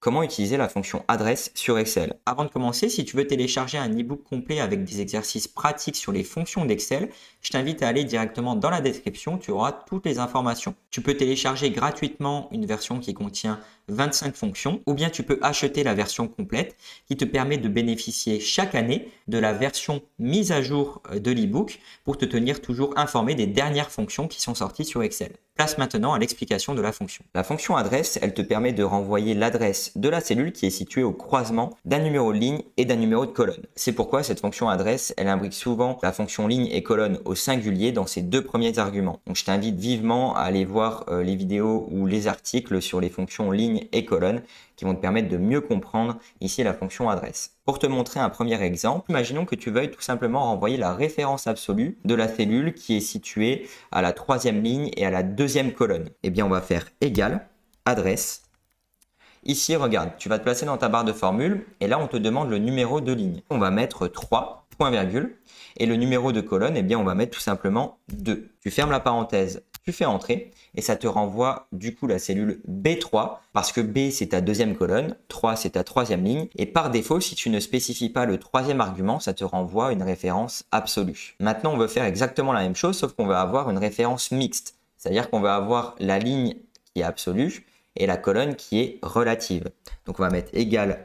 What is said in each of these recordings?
comment utiliser la fonction adresse sur Excel. Avant de commencer, si tu veux télécharger un e-book complet avec des exercices pratiques sur les fonctions d'Excel, je t'invite à aller directement dans la description, tu auras toutes les informations. Tu peux télécharger gratuitement une version qui contient 25 fonctions, ou bien tu peux acheter la version complète qui te permet de bénéficier chaque année de la version mise à jour euh, de l'ebook pour te tenir toujours informé des dernières fonctions qui sont sorties sur Excel. Place maintenant à l'explication de la fonction. La fonction adresse, elle te permet de renvoyer l'adresse de la cellule qui est située au croisement d'un numéro de ligne et d'un numéro de colonne. C'est pourquoi cette fonction adresse, elle imbrique souvent la fonction ligne et colonne au singulier dans ses deux premiers arguments. Donc je t'invite vivement à aller voir euh, les vidéos ou les articles sur les fonctions ligne et colonnes qui vont te permettre de mieux comprendre ici la fonction adresse. Pour te montrer un premier exemple, imaginons que tu veuilles tout simplement renvoyer la référence absolue de la cellule qui est située à la troisième ligne et à la deuxième colonne. Eh bien, on va faire égal adresse. Ici, regarde, tu vas te placer dans ta barre de formule et là, on te demande le numéro de ligne. On va mettre 3, point virgule, et le numéro de colonne, eh bien, on va mettre tout simplement 2. Tu fermes la parenthèse, fais entrer et ça te renvoie du coup la cellule B3 parce que B c'est ta deuxième colonne, 3 c'est ta troisième ligne et par défaut si tu ne spécifies pas le troisième argument ça te renvoie une référence absolue. Maintenant on veut faire exactement la même chose sauf qu'on va avoir une référence mixte, c'est-à-dire qu'on va avoir la ligne qui est absolue et la colonne qui est relative. Donc on va mettre égal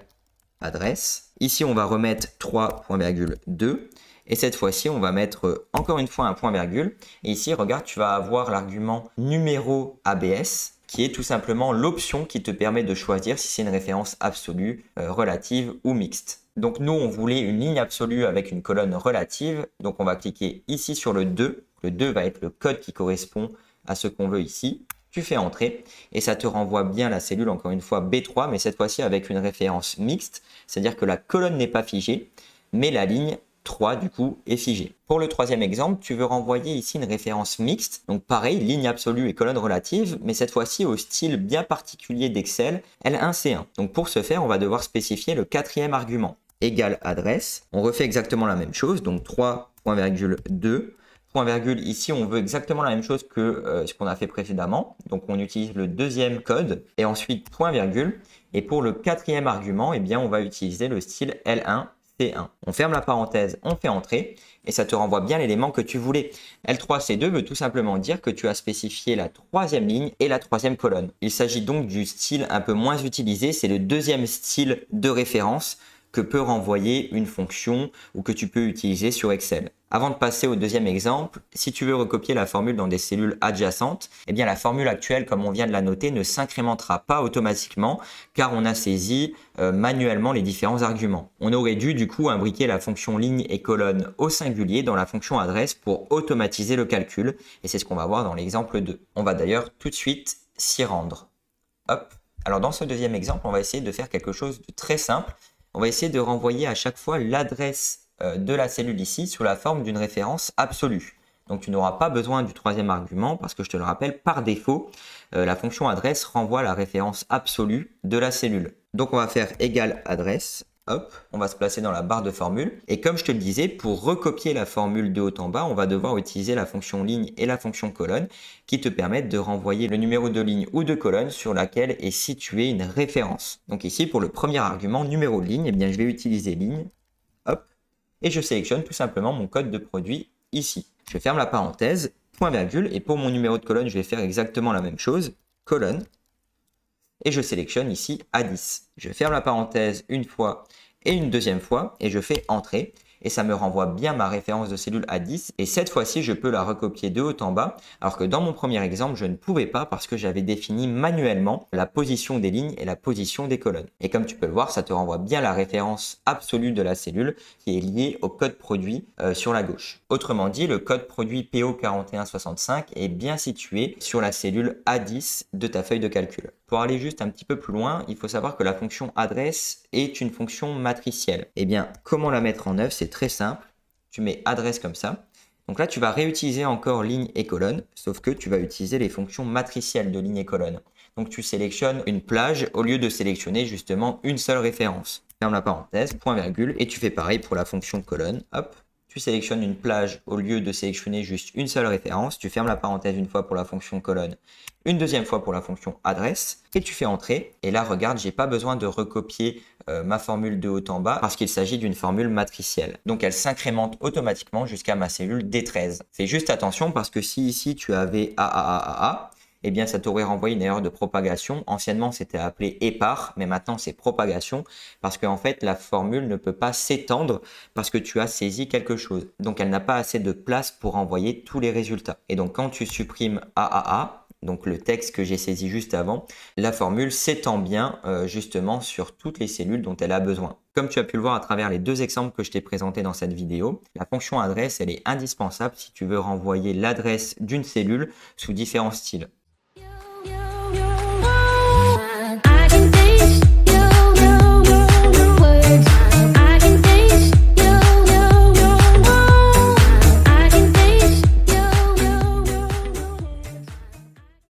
adresse. Ici on va remettre 3.2 et cette fois-ci, on va mettre euh, encore une fois un point virgule. Et ici, regarde, tu vas avoir l'argument numéro ABS qui est tout simplement l'option qui te permet de choisir si c'est une référence absolue, euh, relative ou mixte. Donc nous, on voulait une ligne absolue avec une colonne relative. Donc on va cliquer ici sur le 2. Le 2 va être le code qui correspond à ce qu'on veut ici. Tu fais entrer et ça te renvoie bien la cellule, encore une fois B3, mais cette fois-ci avec une référence mixte, c'est-à-dire que la colonne n'est pas figée, mais la ligne 3 du coup est figé. Pour le troisième exemple, tu veux renvoyer ici une référence mixte, donc pareil, ligne absolue et colonne relative, mais cette fois-ci au style bien particulier d'Excel, L1C1. Donc pour ce faire, on va devoir spécifier le quatrième argument, égale adresse. On refait exactement la même chose, donc 3, point virgule 2, point ici on veut exactement la même chose que euh, ce qu'on a fait précédemment, donc on utilise le deuxième code, et ensuite point virgule, et pour le quatrième argument, eh bien, on va utiliser le style L1, on ferme la parenthèse, on fait entrer, et ça te renvoie bien l'élément que tu voulais. L3C2 veut tout simplement dire que tu as spécifié la troisième ligne et la troisième colonne. Il s'agit donc du style un peu moins utilisé, c'est le deuxième style de référence que peut renvoyer une fonction ou que tu peux utiliser sur Excel. Avant de passer au deuxième exemple, si tu veux recopier la formule dans des cellules adjacentes, eh bien la formule actuelle, comme on vient de la noter, ne s'incrémentera pas automatiquement car on a saisi euh, manuellement les différents arguments. On aurait dû du coup imbriquer la fonction ligne et colonne au singulier dans la fonction adresse pour automatiser le calcul et c'est ce qu'on va voir dans l'exemple 2. On va d'ailleurs tout de suite s'y rendre. Hop. Alors dans ce deuxième exemple, on va essayer de faire quelque chose de très simple on va essayer de renvoyer à chaque fois l'adresse euh, de la cellule ici sous la forme d'une référence absolue. Donc tu n'auras pas besoin du troisième argument parce que je te le rappelle, par défaut, euh, la fonction adresse renvoie la référence absolue de la cellule. Donc on va faire égal adresse Hop, on va se placer dans la barre de formule. Et comme je te le disais, pour recopier la formule de haut en bas, on va devoir utiliser la fonction ligne et la fonction colonne qui te permettent de renvoyer le numéro de ligne ou de colonne sur laquelle est située une référence. Donc ici, pour le premier argument, numéro de ligne, eh bien, je vais utiliser ligne. Hop. Et je sélectionne tout simplement mon code de produit ici. Je ferme la parenthèse, point virgule. Et pour mon numéro de colonne, je vais faire exactement la même chose. Colonne et je sélectionne ici a 10. Je ferme la parenthèse une fois et une deuxième fois et je fais entrer et ça me renvoie bien ma référence de cellule a 10 et cette fois-ci je peux la recopier de haut en bas alors que dans mon premier exemple je ne pouvais pas parce que j'avais défini manuellement la position des lignes et la position des colonnes. Et comme tu peux le voir ça te renvoie bien la référence absolue de la cellule qui est liée au code produit euh, sur la gauche. Autrement dit le code produit PO4165 est bien situé sur la cellule A10 de ta feuille de calcul. Pour aller juste un petit peu plus loin, il faut savoir que la fonction adresse est une fonction matricielle. Eh bien, comment la mettre en œuvre C'est très simple. Tu mets adresse comme ça. Donc là, tu vas réutiliser encore ligne et colonne, sauf que tu vas utiliser les fonctions matricielles de ligne et colonne. Donc tu sélectionnes une plage au lieu de sélectionner justement une seule référence. Ferme la parenthèse, point virgule, et tu fais pareil pour la fonction colonne. Hop, tu sélectionnes une plage au lieu de sélectionner juste une seule référence, tu fermes la parenthèse une fois pour la fonction colonne, une deuxième fois pour la fonction adresse, et tu fais entrer. Et là, regarde, j'ai pas besoin de recopier euh, ma formule de haut en bas parce qu'il s'agit d'une formule matricielle. Donc elle s'incrémente automatiquement jusqu'à ma cellule D13. Fais juste attention parce que si ici tu avais AAAA, eh bien ça t'aurait renvoyé une erreur de propagation. Anciennement, c'était appelé épargne, mais maintenant c'est propagation parce qu'en fait la formule ne peut pas s'étendre parce que tu as saisi quelque chose. Donc elle n'a pas assez de place pour envoyer tous les résultats. Et donc quand tu supprimes AAA, donc le texte que j'ai saisi juste avant, la formule s'étend bien euh, justement sur toutes les cellules dont elle a besoin. Comme tu as pu le voir à travers les deux exemples que je t'ai présentés dans cette vidéo, la fonction adresse, elle est indispensable si tu veux renvoyer l'adresse d'une cellule sous différents styles.